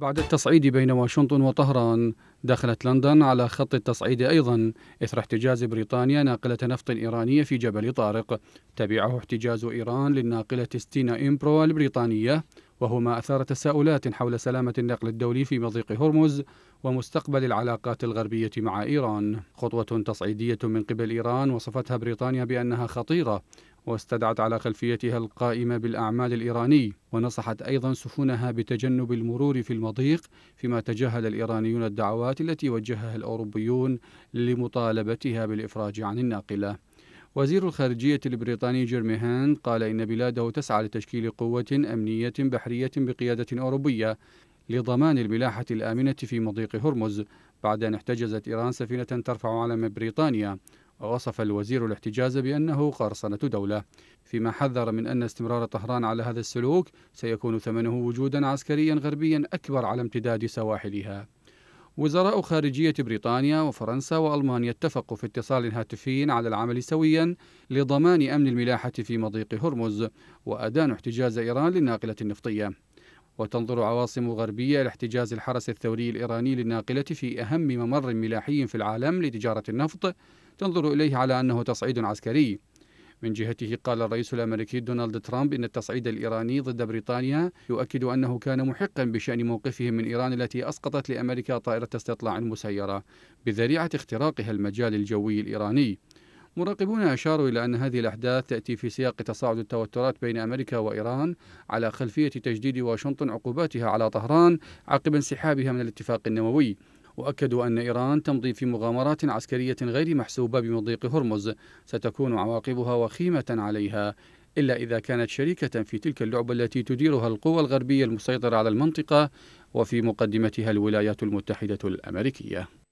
بعد التصعيد بين واشنطن وطهران دخلت لندن على خط التصعيد أيضا إثر احتجاز بريطانيا ناقلة نفط إيرانية في جبل طارق تبعه احتجاز إيران للناقلة ستينا إمبرو البريطانية وهما أثار تساؤلات حول سلامة النقل الدولي في مضيق هرمز ومستقبل العلاقات الغربية مع إيران خطوة تصعيدية من قبل إيران وصفتها بريطانيا بأنها خطيرة واستدعت على خلفيتها القائمة بالأعمال الإيراني ونصحت أيضا سفنها بتجنب المرور في المضيق فيما تجاهل الإيرانيون الدعوات التي وجهها الأوروبيون لمطالبتها بالإفراج عن الناقلة وزير الخارجية البريطاني جيرمي هاند قال إن بلاده تسعى لتشكيل قوة أمنية بحرية بقيادة أوروبية لضمان الملاحة الآمنة في مضيق هرمز بعد أن احتجزت إيران سفينة ترفع علم بريطانيا ووصف الوزير الاحتجاز بأنه قرصنة دولة فيما حذر من أن استمرار طهران على هذا السلوك سيكون ثمنه وجودا عسكريا غربيا أكبر على امتداد سواحلها وزراء خارجية بريطانيا وفرنسا وألمانيا اتفقوا في اتصال هاتفي على العمل سويا لضمان أمن الملاحة في مضيق هرمز وأدان احتجاز إيران للناقلة النفطية وتنظر عواصم غربية إلى احتجاز الحرس الثوري الإيراني للناقلة في أهم ممر ملاحي في العالم لتجارة النفط تنظر إليه على أنه تصعيد عسكري من جهته قال الرئيس الامريكي دونالد ترامب ان التصعيد الايراني ضد بريطانيا يؤكد انه كان محقا بشان موقفهم من ايران التي اسقطت لامريكا طائره استطلاع مسيره بذريعه اختراقها المجال الجوي الايراني. مراقبون اشاروا الى ان هذه الاحداث تاتي في سياق تصاعد التوترات بين امريكا وايران على خلفيه تجديد واشنطن عقوباتها على طهران عقب انسحابها من الاتفاق النووي. وأكدوا أن إيران تمضي في مغامرات عسكرية غير محسوبة بمضيق هرمز ستكون عواقبها وخيمة عليها إلا إذا كانت شريكة في تلك اللعبة التي تديرها القوى الغربية المسيطرة على المنطقة وفي مقدمتها الولايات المتحدة الأمريكية